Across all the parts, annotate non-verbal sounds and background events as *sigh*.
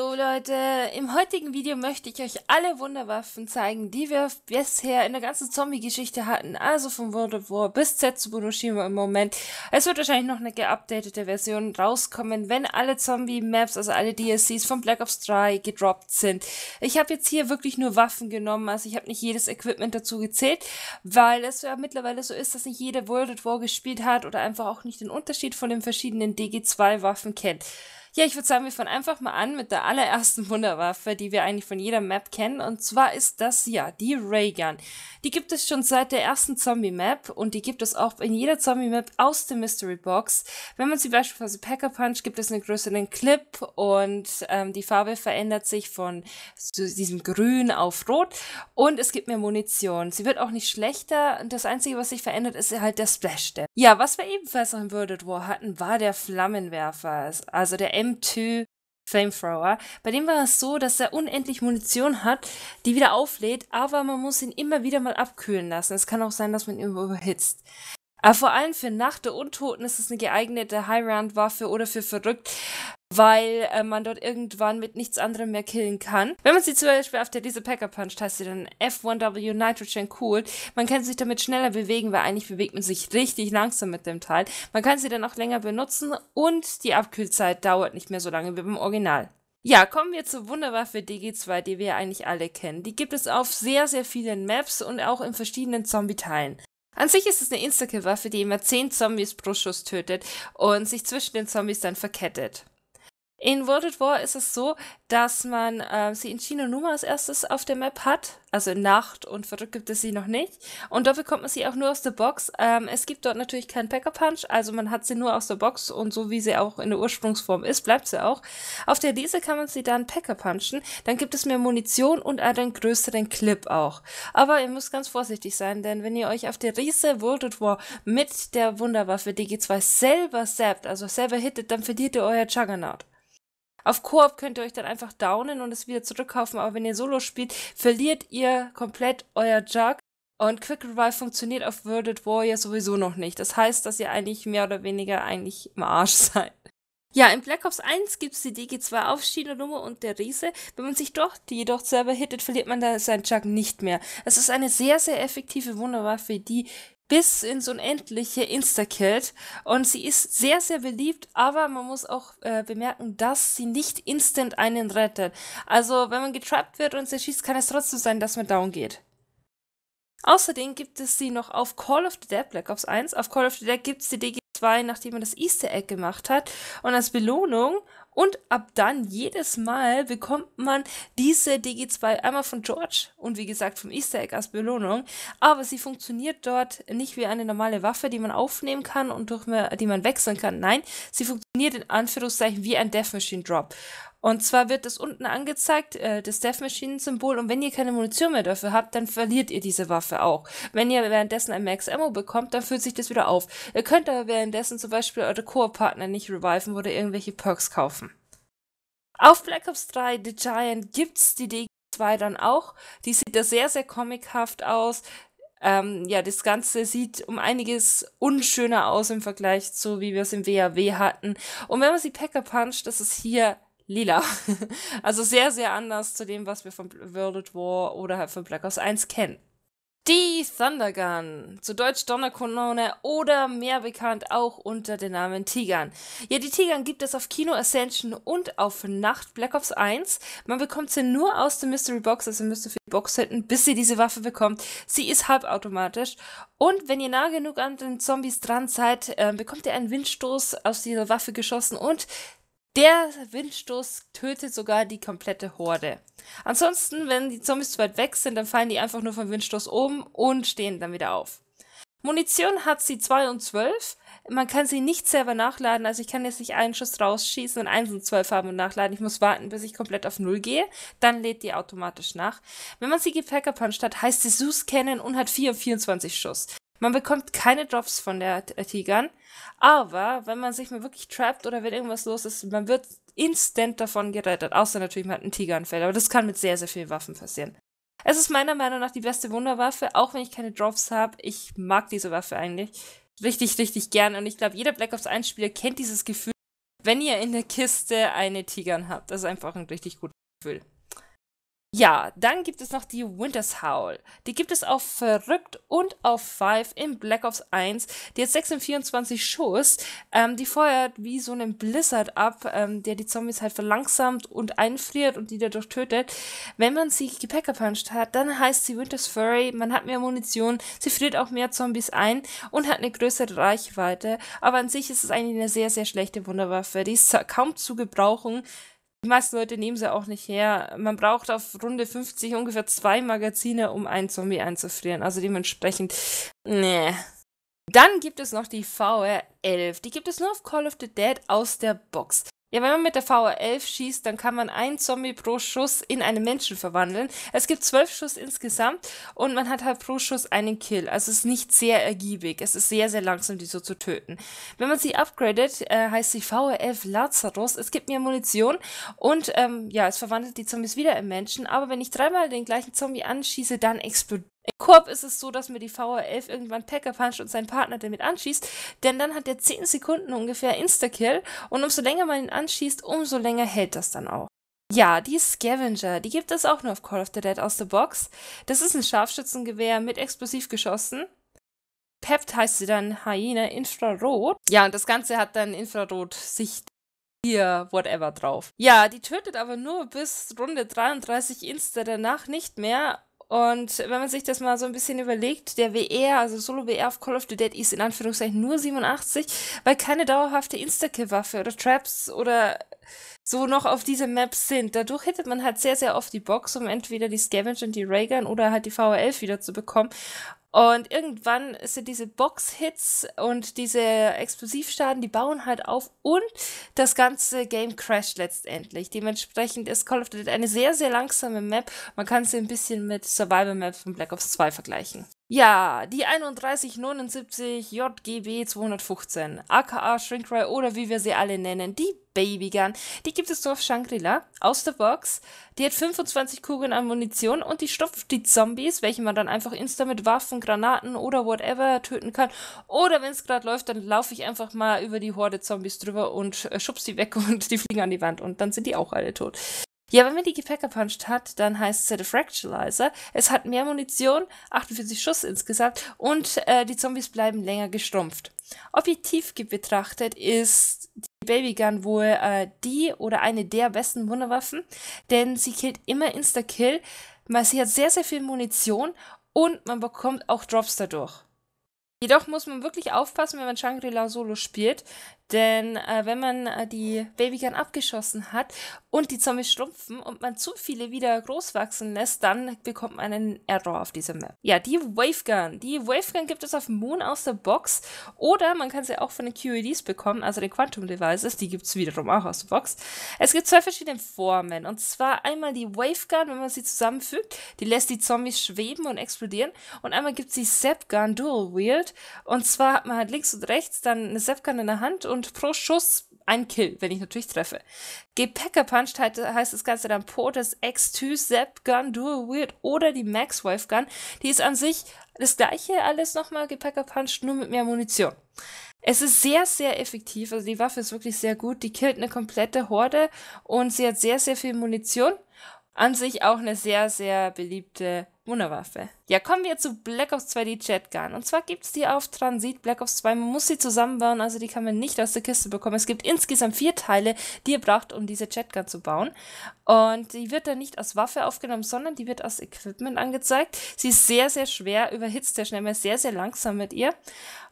Hallo Leute, im heutigen Video möchte ich euch alle Wunderwaffen zeigen, die wir bisher in der ganzen Zombie-Geschichte hatten, also von World of War bis Zetsubunoshima im Moment. Es wird wahrscheinlich noch eine geupdatete Version rauskommen, wenn alle Zombie-Maps, also alle DLCs von Black Ops 3 gedroppt sind. Ich habe jetzt hier wirklich nur Waffen genommen, also ich habe nicht jedes Equipment dazu gezählt, weil es ja mittlerweile so ist, dass nicht jeder World of War gespielt hat oder einfach auch nicht den Unterschied von den verschiedenen DG2-Waffen kennt. Ja, ich würde sagen, wir fangen einfach mal an mit der allerersten Wunderwaffe, die wir eigentlich von jeder Map kennen. Und zwar ist das ja die Raygun. Die gibt es schon seit der ersten Zombie-Map und die gibt es auch in jeder Zombie-Map aus der Mystery Box. Wenn man sie beispielsweise Packer Punch gibt es einen größeren Clip und ähm, die Farbe verändert sich von zu diesem Grün auf Rot und es gibt mehr Munition. Sie wird auch nicht schlechter. Das Einzige, was sich verändert, ist halt der Splash-Damage. Ja, was wir ebenfalls noch in World at War hatten, war der Flammenwerfer. Also der M2 Flamethrower. Bei dem war es so, dass er unendlich Munition hat, die wieder auflädt, aber man muss ihn immer wieder mal abkühlen lassen. Es kann auch sein, dass man ihn überhitzt. Aber vor allem für Nacht der Untoten ist es eine geeignete High-Round-Waffe oder für verrückt weil äh, man dort irgendwann mit nichts anderem mehr killen kann. Wenn man sie zum Beispiel auf der diese Packer Punch Taste dann F1W Nitrogen cool, man kann sich damit schneller bewegen, weil eigentlich bewegt man sich richtig langsam mit dem Teil. Man kann sie dann auch länger benutzen und die Abkühlzeit dauert nicht mehr so lange wie beim Original. Ja, kommen wir zur Wunderwaffe DG2, die wir eigentlich alle kennen. Die gibt es auf sehr, sehr vielen Maps und auch in verschiedenen Zombie-Teilen. An sich ist es eine Instakill-Waffe, die immer 10 Zombies pro Schuss tötet und sich zwischen den Zombies dann verkettet. In World at War ist es so, dass man äh, sie in China Shinonuma als erstes auf der Map hat. Also in Nacht und verrückt gibt es sie noch nicht. Und da bekommt man sie auch nur aus der Box. Ähm, es gibt dort natürlich keinen Packer Punch, also man hat sie nur aus der Box und so wie sie auch in der Ursprungsform ist, bleibt sie auch. Auf der Lese kann man sie dann Packer Punchen. Dann gibt es mehr Munition und einen größeren Clip auch. Aber ihr müsst ganz vorsichtig sein, denn wenn ihr euch auf der Riese World at War mit der Wunderwaffe DG2 selber zappt, also selber hittet, dann verliert ihr euer Juggernaut. Auf Koop könnt ihr euch dann einfach downen und es wieder zurückkaufen, aber wenn ihr Solo spielt, verliert ihr komplett euer Jug und Quick Revive funktioniert auf Worded Warrior sowieso noch nicht. Das heißt, dass ihr eigentlich mehr oder weniger eigentlich im Arsch *laughs* seid. Ja, in Black Ops 1 gibt es die DG2 auf Shinonuma und der Riese. Wenn man sich doch die jedoch selber hittet, verliert man da seinen Jug nicht mehr. Es ist eine sehr, sehr effektive Wunderwaffe, die bis ins Unendliche Instakilt. Und sie ist sehr, sehr beliebt, aber man muss auch äh, bemerken, dass sie nicht instant einen rettet. Also, wenn man getrappt wird und sie schießt, kann es trotzdem sein, dass man down geht. Außerdem gibt es sie noch auf Call of the Dead Black Ops 1. Auf Call of the Dead gibt es die DG2, nachdem man das Easter Egg gemacht hat. Und als Belohnung und ab dann, jedes Mal, bekommt man diese DG2 einmal von George und wie gesagt vom Easter Egg als Belohnung. Aber sie funktioniert dort nicht wie eine normale Waffe, die man aufnehmen kann und durch mehr, die man wechseln kann. Nein, sie funktioniert in Anführungszeichen wie ein Death Machine Drop. Und zwar wird das unten angezeigt, äh, das Death Machine Symbol. Und wenn ihr keine Munition mehr dafür habt, dann verliert ihr diese Waffe auch. Wenn ihr währenddessen ein Max Ammo bekommt, dann fühlt sich das wieder auf. Ihr könnt aber währenddessen zum Beispiel eure co partner nicht reviven oder irgendwelche Perks kaufen. Auf Black Ops 3 The Giant gibt's die DG2 dann auch. Die sieht da sehr, sehr comichaft aus. Ähm, ja, das Ganze sieht um einiges unschöner aus im Vergleich zu, wie wir es im WAW hatten. Und wenn man sie Packer Punch, das ist hier lila. *laughs* also sehr, sehr anders zu dem, was wir von World War oder halt von Black Ops 1 kennen. Die Thundergun, zu Deutsch Donnerkanone oder mehr bekannt auch unter dem Namen Tigern. Ja, die Tigern gibt es auf Kino Ascension und auf Nacht Black Ops 1. Man bekommt sie nur aus der Mystery Box, also müsst ihr für die Box hätten, bis ihr diese Waffe bekommt. Sie ist halbautomatisch. Und wenn ihr nah genug an den Zombies dran seid, äh, bekommt ihr einen Windstoß aus dieser Waffe geschossen und der Windstoß tötet sogar die komplette Horde. Ansonsten, wenn die Zombies zu weit weg sind, dann fallen die einfach nur vom Windstoß um und stehen dann wieder auf. Munition hat sie 2 und 12. Man kann sie nicht selber nachladen, also ich kann jetzt nicht einen Schuss rausschießen und 1 und 12 haben und nachladen. Ich muss warten, bis ich komplett auf 0 gehe, dann lädt die automatisch nach. Wenn man sie gepäckerpuncht hat, heißt sie Zeus kennen und hat 4 und 24 Schuss. Man bekommt keine Drops von der äh, Tigern, aber wenn man sich mal wirklich trappt oder wenn irgendwas los ist, man wird instant davon gerettet, außer natürlich man hat einen Tigeranfall, aber das kann mit sehr, sehr vielen Waffen passieren. Es ist meiner Meinung nach die beste Wunderwaffe, auch wenn ich keine Drops habe. Ich mag diese Waffe eigentlich richtig, richtig gern und ich glaube, jeder Black Ops 1 Spieler kennt dieses Gefühl, wenn ihr in der Kiste eine Tigern habt. Das ist einfach ein richtig gutes Gefühl. Ja, dann gibt es noch die Winter's Howl. Die gibt es auf Verrückt und auf Five in Black Ops 1. Die hat 26 Schuss. Ähm, die feuert wie so einen Blizzard ab, ähm, der die Zombies halt verlangsamt und einfriert und die dadurch tötet. Wenn man sie gepäckerpuncht hat, dann heißt sie Winter's Furry. Man hat mehr Munition, sie friert auch mehr Zombies ein und hat eine größere Reichweite. Aber an sich ist es eigentlich eine sehr, sehr schlechte Wunderwaffe. Die ist kaum zu gebrauchen die meisten Leute nehmen sie auch nicht her. Man braucht auf Runde 50 ungefähr zwei Magazine, um einen Zombie einzufrieren. Also dementsprechend, nee. Dann gibt es noch die VR11. Die gibt es nur auf Call of the Dead aus der Box. Ja, wenn man mit der VR-11 schießt, dann kann man einen Zombie pro Schuss in einen Menschen verwandeln. Es gibt zwölf Schuss insgesamt und man hat halt pro Schuss einen Kill. Also es ist nicht sehr ergiebig. Es ist sehr, sehr langsam, die so zu töten. Wenn man sie upgradet, äh, heißt sie VR-11 Lazarus. Es gibt mehr Munition und ähm, ja, es verwandelt die Zombies wieder in Menschen. Aber wenn ich dreimal den gleichen Zombie anschieße, dann explodiert im Korb ist es so, dass mir die VR11 irgendwann Packer puncht und seinen Partner damit anschießt, denn dann hat er 10 Sekunden ungefähr Instakill und umso länger man ihn anschießt, umso länger hält das dann auch. Ja, die Scavenger, die gibt es auch nur auf Call of the Dead aus der Box. Das ist ein Scharfschützengewehr mit Explosivgeschossen. Pept heißt sie dann Hyena Infrarot. Ja, und das Ganze hat dann Infrarot-Sicht hier, whatever drauf. Ja, die tötet aber nur bis Runde 33 Insta danach nicht mehr und wenn man sich das mal so ein bisschen überlegt, der WR, also Solo WR auf Call of the Dead ist in Anführungszeichen nur 87, weil keine dauerhafte Instakill-Waffe oder Traps oder so noch auf diese Maps sind. Dadurch hittet man halt sehr, sehr oft die Box, um entweder die Scavenge und die Raygun oder halt die VRL wieder zu bekommen. Und irgendwann sind diese Box-Hits und diese Explosivschaden, die bauen halt auf und das ganze Game crasht letztendlich. Dementsprechend ist Call of Duty eine sehr, sehr langsame Map. Man kann sie ein bisschen mit Survival Maps von Black Ops 2 vergleichen. Ja, die 3179 JGB 215, aka Shrinkray oder wie wir sie alle nennen, die Babygun, die gibt es nur auf Shangri-La, aus der Box. Die hat 25 Kugeln an Munition und die stopft die Zombies, welche man dann einfach insta mit Waffen, Granaten oder whatever töten kann. Oder wenn es gerade läuft, dann laufe ich einfach mal über die Horde Zombies drüber und äh, schubst die weg *laughs* und die fliegen an die Wand und dann sind die auch alle tot. Ja, wenn man die Gepäckerpunched hat, dann heißt es ja der Fractalizer. Es hat mehr Munition, 48 Schuss insgesamt und äh, die Zombies bleiben länger gestumpft. Objektiv betrachtet ist die Babygun wohl äh, die oder eine der besten Wunderwaffen, denn sie killt immer Insta-Kill, sie hat sehr, sehr viel Munition und man bekommt auch Drops dadurch. Jedoch muss man wirklich aufpassen, wenn man Shangri-La Solo spielt, denn äh, wenn man äh, die Babygun abgeschossen hat und die Zombies schrumpfen und man zu viele wieder groß wachsen lässt, dann bekommt man einen Error auf dieser Map. Ja, die Wavegun. Die Wavegun gibt es auf Moon aus der Box oder man kann sie auch von den QEDs bekommen, also den Quantum Devices. Die gibt es wiederum auch aus der Box. Es gibt zwei verschiedene Formen und zwar einmal die Wavegun, wenn man sie zusammenfügt, die lässt die Zombies schweben und explodieren und einmal gibt es die Zapgun Dual Wield und zwar hat man halt links und rechts dann eine Zapgun in der Hand und und pro Schuss ein Kill, wenn ich natürlich treffe. Gepäcker Punch heißt das Ganze dann Portis X2 Zap Gun Dual Weird oder die Max Maxwife Gun. Die ist an sich das gleiche alles nochmal Gepäcker Punch, nur mit mehr Munition. Es ist sehr, sehr effektiv. Also die Waffe ist wirklich sehr gut. Die killt eine komplette Horde und sie hat sehr, sehr viel Munition. An sich auch eine sehr, sehr beliebte Wunderwaffe. Ja, kommen wir zu Black Ops 2, die Jetgun. Und zwar gibt es die auf Transit Black Ops 2. Man muss sie zusammenbauen, also die kann man nicht aus der Kiste bekommen. Es gibt insgesamt vier Teile, die ihr braucht, um diese Jetgun zu bauen. Und die wird dann nicht als Waffe aufgenommen, sondern die wird als Equipment angezeigt. Sie ist sehr, sehr schwer, überhitzt sehr schnell, man ist sehr, sehr langsam mit ihr.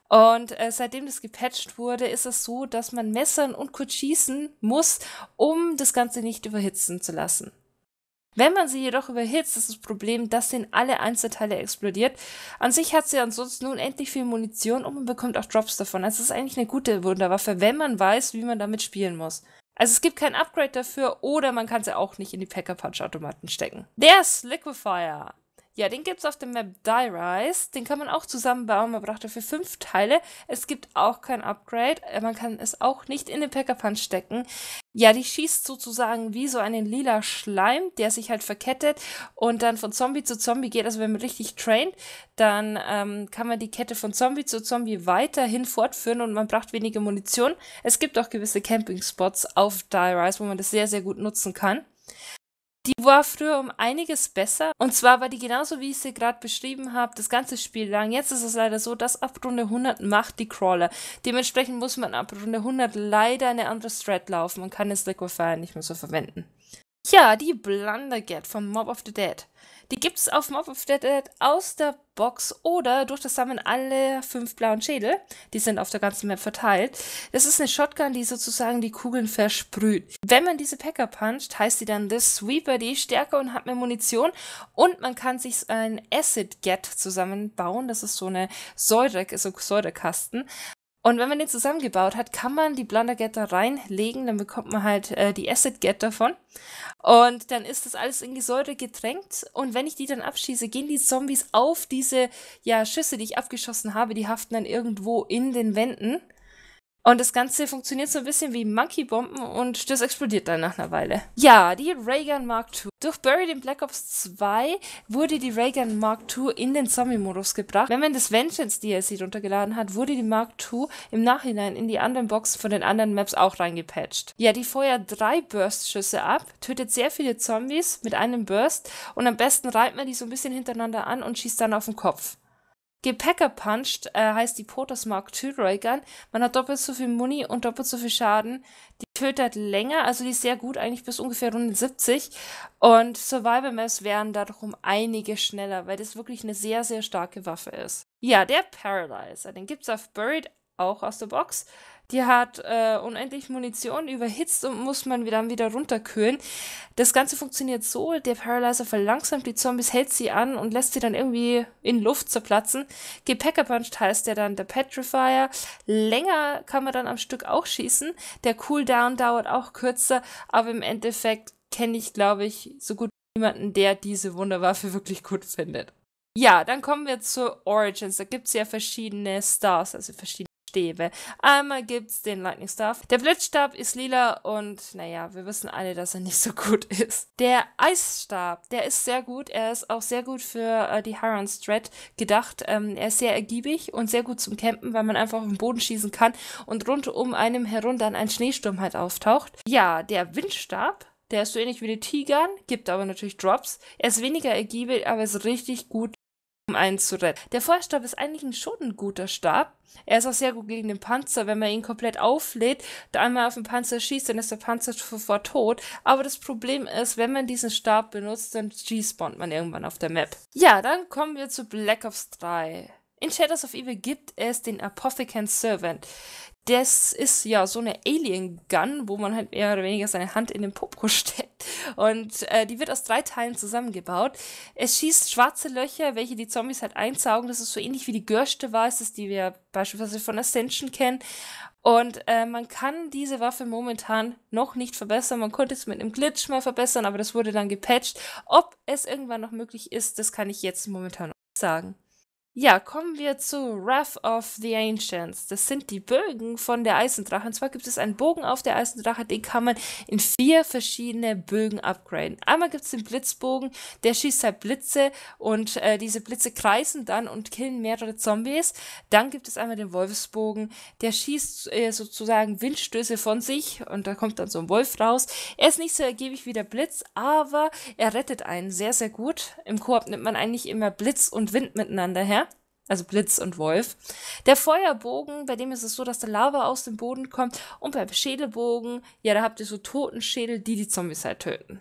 Und äh, seitdem das gepatcht wurde, ist es so, dass man messern und kurz schießen muss, um das Ganze nicht überhitzen zu lassen. Wenn man sie jedoch überhitzt, ist das Problem, dass sie in alle Einzelteile explodiert. An sich hat sie ansonsten unendlich viel Munition und man bekommt auch Drops davon. Also es ist eigentlich eine gute Wunderwaffe, wenn man weiß, wie man damit spielen muss. Also es gibt kein Upgrade dafür oder man kann sie auch nicht in die Packer-Punch-Automaten stecken. Der yes, Liquifier. Ja, den gibt's auf dem Map Die Rise. Den kann man auch zusammenbauen. Man braucht dafür fünf Teile. Es gibt auch kein Upgrade. Äh, man kann es auch nicht in den Packer Punch stecken. Ja, die schießt sozusagen wie so einen lila Schleim, der sich halt verkettet und dann von Zombie zu Zombie geht. Also wenn man richtig traint, dann ähm, kann man die Kette von Zombie zu Zombie weiterhin fortführen und man braucht weniger Munition. Es gibt auch gewisse Camping-Spots auf Die Rise, wo man das sehr, sehr gut nutzen kann. Die war früher um einiges besser. Und zwar war die genauso, wie ich sie gerade beschrieben habe, das ganze Spiel lang. Jetzt ist es leider so, dass ab Runde 100 macht die Crawler. Dementsprechend muss man ab Runde 100 leider eine andere Strat laufen und kann das Liquify nicht mehr so verwenden. Ja, die Blundergat vom Mob of the Dead. Die gibt's auf Mob of the Dead aus der Box oder durch das Sammeln aller fünf blauen Schädel. Die sind auf der ganzen Map verteilt. Das ist eine Shotgun, die sozusagen die Kugeln versprüht. Wenn man diese Packer puncht, heißt sie dann The Sweeper, die stärker und hat mehr Munition. Und man kann sich ein Acid Get zusammenbauen. Das ist so eine Säure, so also Säurekasten. Und wenn man den zusammengebaut hat, kann man die Blunder Getter reinlegen, dann bekommt man halt äh, die Acid Get davon. Und dann ist das alles in die Säure getränkt. Und wenn ich die dann abschieße, gehen die Zombies auf diese ja, Schüsse, die ich abgeschossen habe, die haften dann irgendwo in den Wänden. Und das Ganze funktioniert so ein bisschen wie Monkey-Bomben und das explodiert dann nach einer Weile. Ja, die Raygun Mark II. Durch Buried in Black Ops 2 wurde die Raygun Mark II in den Zombie-Modus gebracht. Wenn man das Vengeance DLC runtergeladen hat, wurde die Mark II im Nachhinein in die anderen Boxen von den anderen Maps auch reingepatcht. Ja, die feuert drei Burst-Schüsse ab, tötet sehr viele Zombies mit einem Burst und am besten reibt man die so ein bisschen hintereinander an und schießt dann auf den Kopf. Gepäcker puncht, äh, heißt die Potos Mark II Ray Man hat doppelt so viel Muni und doppelt so viel Schaden. Die tötet länger, also die ist sehr gut, eigentlich bis ungefähr Runde 70. Und Survival Maps wären darum einige schneller, weil das wirklich eine sehr, sehr starke Waffe ist. Ja, der Paralyzer, den gibt es auf Buried auch aus der Box. Die hat äh, unendlich Munition, überhitzt und muss man dann wieder runterkühlen. Das Ganze funktioniert so, der Paralyzer verlangsamt die Zombies, hält sie an und lässt sie dann irgendwie in Luft zerplatzen. Gepäckerpunched heißt der dann der Petrifier. Länger kann man dann am Stück auch schießen. Der Cooldown dauert auch kürzer, aber im Endeffekt kenne ich, glaube ich, so gut niemanden, der diese Wunderwaffe wirklich gut findet. Ja, dann kommen wir zu Origins. Da gibt es ja verschiedene Stars, also verschiedene Stäbe. Einmal es den Lightning Staff. Der Blitzstab ist lila und naja, wir wissen alle, dass er nicht so gut *laughs* ist. Der Eisstab, der ist sehr gut. Er ist auch sehr gut für äh, die Haran Strat gedacht. Ähm, er ist sehr ergiebig und sehr gut zum Campen, weil man einfach auf den Boden schießen kann und rund um einem herum dann ein Schneesturm halt auftaucht. Ja, der Windstab der ist so ähnlich wie die Tigern, gibt aber natürlich Drops. Er ist weniger ergiebig, aber ist richtig gut um einen zu retten. Der Feuerstab ist eigentlich schon ein guter Stab. Er ist auch sehr gut gegen den Panzer. Wenn man ihn komplett auflädt, da einmal auf den Panzer schießt, dann ist der Panzer sofort tot. Aber das Problem ist, wenn man diesen Stab benutzt, dann respawnt man irgendwann auf der Map. Ja, dann kommen wir zu Black Ops 3. In Shadows of Evil gibt es den Apothecant Servant. Das ist ja so eine Alien-Gun, wo man halt mehr oder weniger seine Hand in den Popo *laughs* steckt. Und äh, die wird aus drei Teilen zusammengebaut. Es schießt schwarze Löcher, welche die Zombies halt einsaugen. Das ist so ähnlich wie die Görste Weißes, die wir beispielsweise von Ascension kennen. Und äh, man kann diese Waffe momentan noch nicht verbessern. Man konnte es mit einem Glitch mal verbessern, aber das wurde dann gepatcht. Ob es irgendwann noch möglich ist, das kann ich jetzt momentan noch nicht sagen. Ja, kommen wir zu Wrath of the Ancients. Das sind die Bögen von der Eisendrache. Und zwar gibt es einen Bogen auf der Eisendrache, den kann man in vier verschiedene Bögen upgraden. Einmal gibt es den Blitzbogen, der schießt halt Blitze und äh, diese Blitze kreisen dann und killen mehrere Zombies. Dann gibt es einmal den Wolfsbogen, der schießt äh, sozusagen Windstöße von sich und da kommt dann so ein Wolf raus. Er ist nicht so ergiebig wie der Blitz, aber er rettet einen sehr, sehr gut. Im Koop nimmt man eigentlich immer Blitz und Wind miteinander her also Blitz und Wolf. Der Feuerbogen, bei dem ist es so, dass der Lava aus dem Boden kommt. Und beim Schädelbogen, ja, da habt ihr so Totenschädel, die die Zombies halt töten.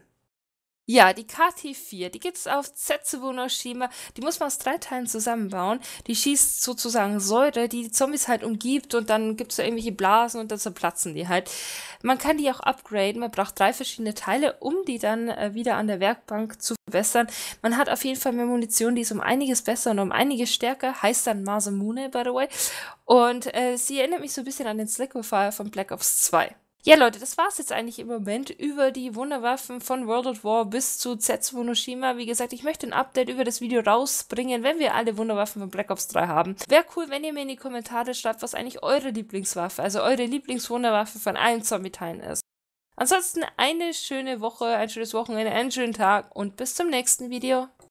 Ja, die KT-4, die gibt's auf Zetsubo-Noshima. Die muss man aus drei Teilen zusammenbauen. Die schießt sozusagen Säure, die die Zombies halt umgibt und dann gibt's da irgendwelche Blasen und dann zerplatzen die halt. Man kann die auch upgraden. Man braucht drei verschiedene Teile, um die dann äh, wieder an der Werkbank zu verbessern. Man hat auf jeden Fall mehr Munition, die ist um einiges besser und um einiges stärker. Heißt dann Masamune, by the way. Und äh, sie erinnert mich so ein bisschen an den Slackwire von Black Ops 2. Ja, Leute, das war's jetzt eigentlich im Moment über die Wunderwaffen von World of War bis zu Zetsu Monoshima. Wie gesagt, ich möchte ein Update über das Video rausbringen, wenn wir alle Wunderwaffen von Black Ops 3 haben. Wäre cool, wenn ihr mir in die Kommentare schreibt, was eigentlich eure Lieblingswaffe, also eure Lieblingswunderwaffe von allen Zombie-Teilen ist. Ansonsten eine schöne Woche, ein schönes Wochenende, einen schönen Tag und bis zum nächsten Video.